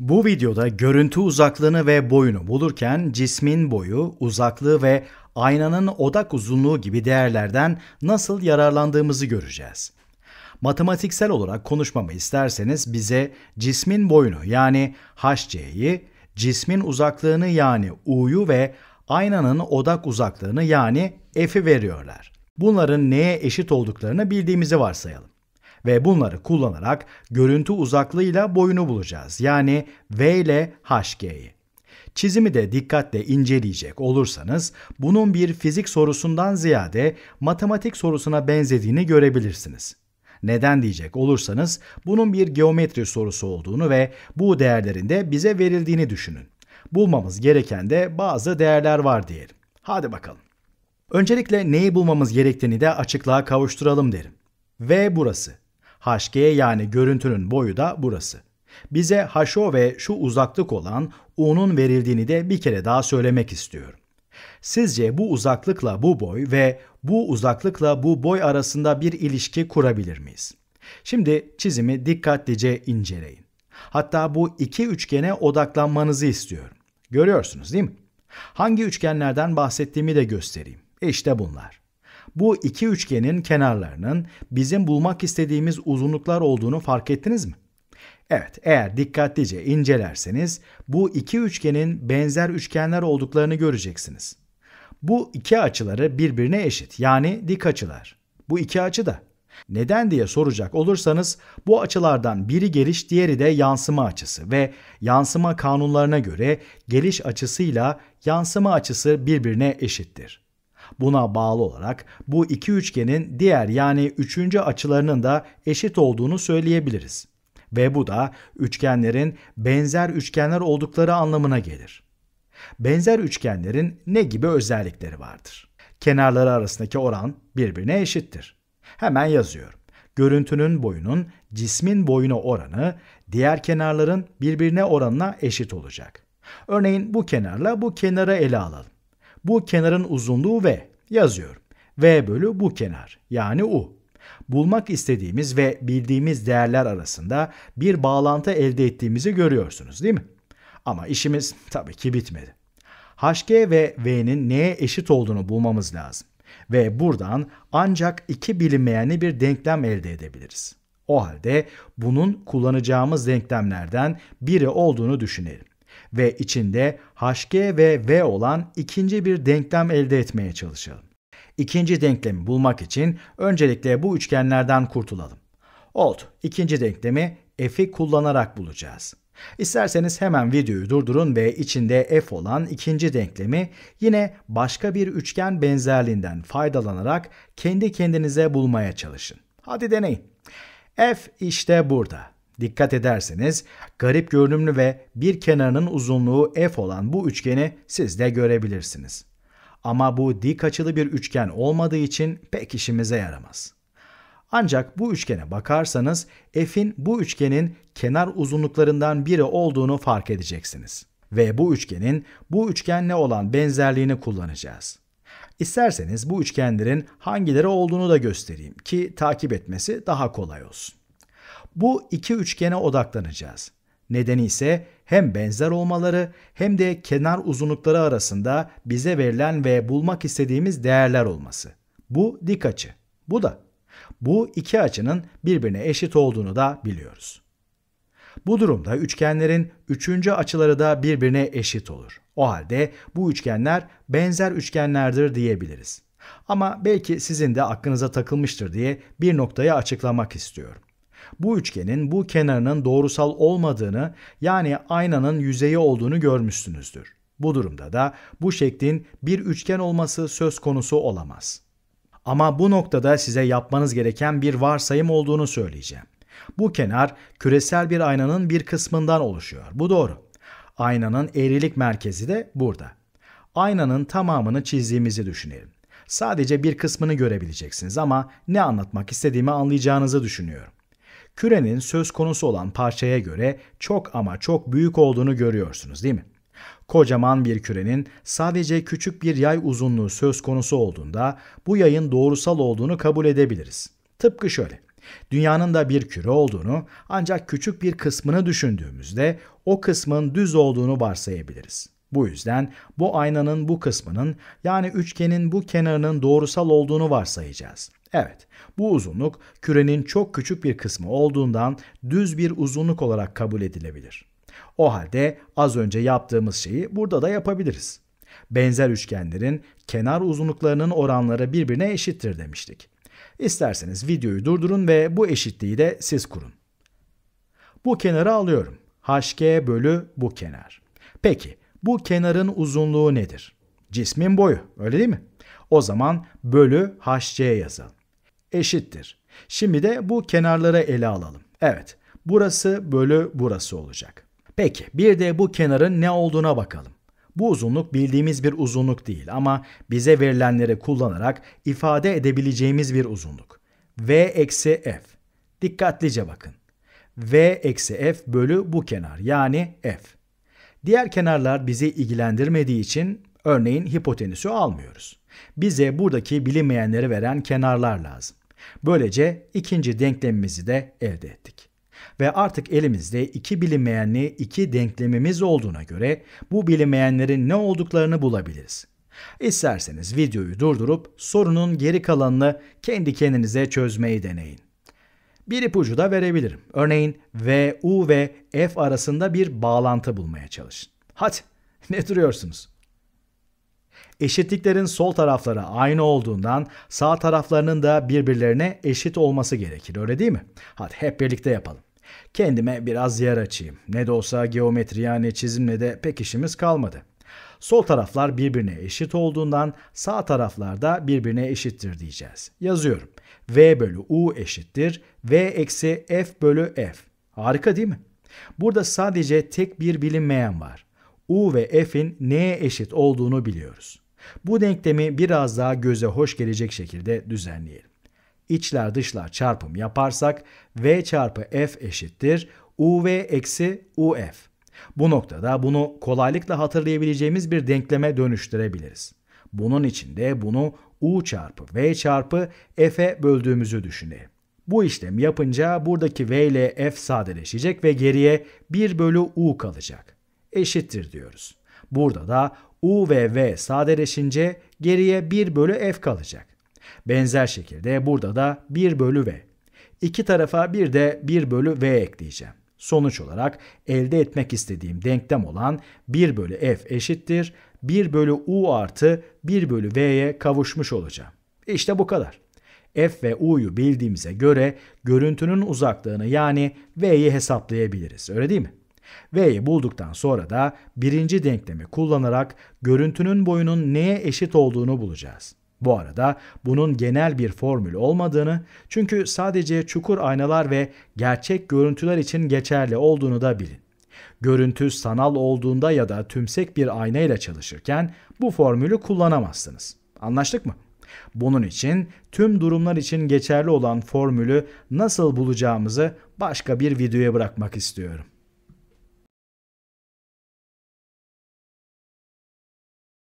Bu videoda görüntü uzaklığını ve boyunu bulurken cismin boyu, uzaklığı ve aynanın odak uzunluğu gibi değerlerden nasıl yararlandığımızı göreceğiz. Matematiksel olarak konuşmamı isterseniz bize cismin boyunu yani hc'yi, cismin uzaklığını yani u'yu ve aynanın odak uzaklığını yani f'i veriyorlar. Bunların neye eşit olduklarını bildiğimizi varsayalım ve bunları kullanarak görüntü uzaklığıyla boyunu bulacağız. Yani V ile HG'yi. Çizimi de dikkatle inceleyecek olursanız bunun bir fizik sorusundan ziyade matematik sorusuna benzediğini görebilirsiniz. Neden diyecek olursanız bunun bir geometri sorusu olduğunu ve bu değerlerin de bize verildiğini düşünün. Bulmamız gereken de bazı değerler var diyelim. Hadi bakalım. Öncelikle neyi bulmamız gerektiğini de açıklığa kavuşturalım derim. V burası. HG yani görüntünün boyu da burası. Bize HO ve şu uzaklık olan U'nun verildiğini de bir kere daha söylemek istiyorum. Sizce bu uzaklıkla bu boy ve bu uzaklıkla bu boy arasında bir ilişki kurabilir miyiz? Şimdi çizimi dikkatlice inceleyin. Hatta bu iki üçgene odaklanmanızı istiyorum. Görüyorsunuz değil mi? Hangi üçgenlerden bahsettiğimi de göstereyim. İşte bunlar. Bu iki üçgenin kenarlarının bizim bulmak istediğimiz uzunluklar olduğunu fark ettiniz mi? Evet, eğer dikkatlice incelerseniz bu iki üçgenin benzer üçgenler olduklarını göreceksiniz. Bu iki açıları birbirine eşit, yani dik açılar. Bu iki açı da. Neden diye soracak olursanız bu açılardan biri geliş diğeri de yansıma açısı ve yansıma kanunlarına göre geliş açısıyla yansıma açısı birbirine eşittir. Buna bağlı olarak bu iki üçgenin diğer yani üçüncü açılarının da eşit olduğunu söyleyebiliriz. Ve bu da üçgenlerin benzer üçgenler oldukları anlamına gelir. Benzer üçgenlerin ne gibi özellikleri vardır? Kenarları arasındaki oran birbirine eşittir. Hemen yazıyorum görüntünün boyunun cismin boyuna oranı diğer kenarların birbirine oranına eşit olacak. Örneğin bu kenarla bu kenara ele alalım. Bu kenarın uzunluğu V. Yazıyorum. V bölü bu kenar yani U. Bulmak istediğimiz ve bildiğimiz değerler arasında bir bağlantı elde ettiğimizi görüyorsunuz değil mi? Ama işimiz tabii ki bitmedi. HG ve V'nin neye eşit olduğunu bulmamız lazım. Ve buradan ancak iki bilinmeyeni bir denklem elde edebiliriz. O halde bunun kullanacağımız denklemlerden biri olduğunu düşünelim ve içinde HG ve V olan ikinci bir denklem elde etmeye çalışalım. İkinci denklemi bulmak için öncelikle bu üçgenlerden kurtulalım. Oldu. İkinci denklemi f'i kullanarak bulacağız. İsterseniz hemen videoyu durdurun ve içinde f olan ikinci denklemi yine başka bir üçgen benzerliğinden faydalanarak kendi kendinize bulmaya çalışın. Hadi deneyin. f işte burada. Dikkat ederseniz garip görünümlü ve bir kenarının uzunluğu f olan bu üçgeni siz de görebilirsiniz. Ama bu dik açılı bir üçgen olmadığı için pek işimize yaramaz. Ancak bu üçgene bakarsanız f'in bu üçgenin kenar uzunluklarından biri olduğunu fark edeceksiniz. Ve bu üçgenin bu üçgenle olan benzerliğini kullanacağız. İsterseniz bu üçgenlerin hangileri olduğunu da göstereyim ki takip etmesi daha kolay olsun bu iki üçgene odaklanacağız. Nedeni ise hem benzer olmaları hem de kenar uzunlukları arasında bize verilen ve bulmak istediğimiz değerler olması. Bu dik açı. Bu da. Bu iki açının birbirine eşit olduğunu da biliyoruz. Bu durumda üçgenlerin üçüncü açıları da birbirine eşit olur. O halde bu üçgenler benzer üçgenlerdir diyebiliriz. Ama belki sizin de aklınıza takılmıştır diye bir noktaya açıklamak istiyorum bu üçgenin bu kenarının doğrusal olmadığını yani aynanın yüzeyi olduğunu görmüşsünüzdür. Bu durumda da bu şeklin bir üçgen olması söz konusu olamaz. Ama bu noktada size yapmanız gereken bir varsayım olduğunu söyleyeceğim. Bu kenar küresel bir aynanın bir kısmından oluşuyor. Bu doğru. Aynanın eğrilik merkezi de burada. Aynanın tamamını çizdiğimizi düşünelim. Sadece bir kısmını görebileceksiniz ama ne anlatmak istediğimi anlayacağınızı düşünüyorum kürenin söz konusu olan parçaya göre çok ama çok büyük olduğunu görüyorsunuz değil mi? Kocaman bir kürenin sadece küçük bir yay uzunluğu söz konusu olduğunda bu yayın doğrusal olduğunu kabul edebiliriz. Tıpkı şöyle. Dünyanın da bir küre olduğunu ancak küçük bir kısmını düşündüğümüzde o kısmın düz olduğunu varsayabiliriz. Bu yüzden bu aynanın bu kısmının yani üçgenin bu kenarının doğrusal olduğunu varsayacağız. Evet, bu uzunluk kürenin çok küçük bir kısmı olduğundan düz bir uzunluk olarak kabul edilebilir. O halde az önce yaptığımız şeyi burada da yapabiliriz. Benzer üçgenlerin kenar uzunluklarının oranları birbirine eşittir demiştik. İsterseniz videoyu durdurun ve bu eşitliği de siz kurun. Bu kenarı alıyorum. HG bölü bu kenar. Peki bu kenarın uzunluğu nedir? Cismin boyu öyle değil mi? O zaman bölü hc yazalım. Eşittir. Şimdi de bu kenarları ele alalım. Evet burası bölü burası olacak. Peki bir de bu kenarın ne olduğuna bakalım. Bu uzunluk bildiğimiz bir uzunluk değil ama bize verilenleri kullanarak ifade edebileceğimiz bir uzunluk. V eksi f. Dikkatlice bakın. V eksi f bölü bu kenar yani f. Diğer kenarlar bizi ilgilendirmediği için örneğin hipotenüsü almıyoruz. Bize buradaki bilinmeyenleri veren kenarlar lazım. Böylece ikinci denklemimizi de elde ettik. Ve artık elimizde iki bilinmeyenli iki denklemimiz olduğuna göre bu bilinmeyenlerin ne olduklarını bulabiliriz. İsterseniz videoyu durdurup sorunun geri kalanını kendi kendinize çözmeyi deneyin. Bir ipucu da verebilirim. Örneğin V, U ve F arasında bir bağlantı bulmaya çalışın. Hadi ne duruyorsunuz? Eşitliklerin sol tarafları aynı olduğundan sağ taraflarının da birbirlerine eşit olması gerekir öyle değil mi? Hadi hep birlikte yapalım. Kendime biraz yer açayım. Ne de olsa geometri yani çizimle de pek işimiz kalmadı. Sol taraflar birbirine eşit olduğundan sağ taraflar da birbirine eşittir diyeceğiz. Yazıyorum v bölü u eşittir v eksi f bölü f. Harika değil mi? Burada sadece tek bir bilinmeyen var. u ve f'in neye eşit olduğunu biliyoruz. Bu denklemi biraz daha göze hoş gelecek şekilde düzenleyelim. İçler dışlar çarpım yaparsak v çarpı f eşittir uv eksi uf. Bu noktada bunu kolaylıkla hatırlayabileceğimiz bir denkleme dönüştürebiliriz. Bunun için de bunu u çarpı v çarpı f'e böldüğümüzü düşünelim. Bu işlem yapınca buradaki v ile f sadeleşecek ve geriye 1 bölü u kalacak. Eşittir diyoruz. Burada da u ve v sadeleşince geriye 1 bölü f kalacak. Benzer şekilde burada da 1 bölü v. İki tarafa bir de 1 bölü v ekleyeceğim. Sonuç olarak elde etmek istediğim denklem olan 1 bölü f eşittir 1 bölü u artı 1 bölü v'ye kavuşmuş olacağım. İşte bu kadar. F ve U'yu bildiğimize göre görüntünün uzaklığını yani V'yi hesaplayabiliriz. Öyle değil mi? V'yi bulduktan sonra da birinci denklemi kullanarak görüntünün boyunun neye eşit olduğunu bulacağız. Bu arada bunun genel bir formül olmadığını, çünkü sadece çukur aynalar ve gerçek görüntüler için geçerli olduğunu da bilin. Görüntü sanal olduğunda ya da tümsek bir ayna ile çalışırken bu formülü kullanamazsınız. Anlaştık mı? Bunun için tüm durumlar için geçerli olan formülü nasıl bulacağımızı başka bir videoya bırakmak istiyorum.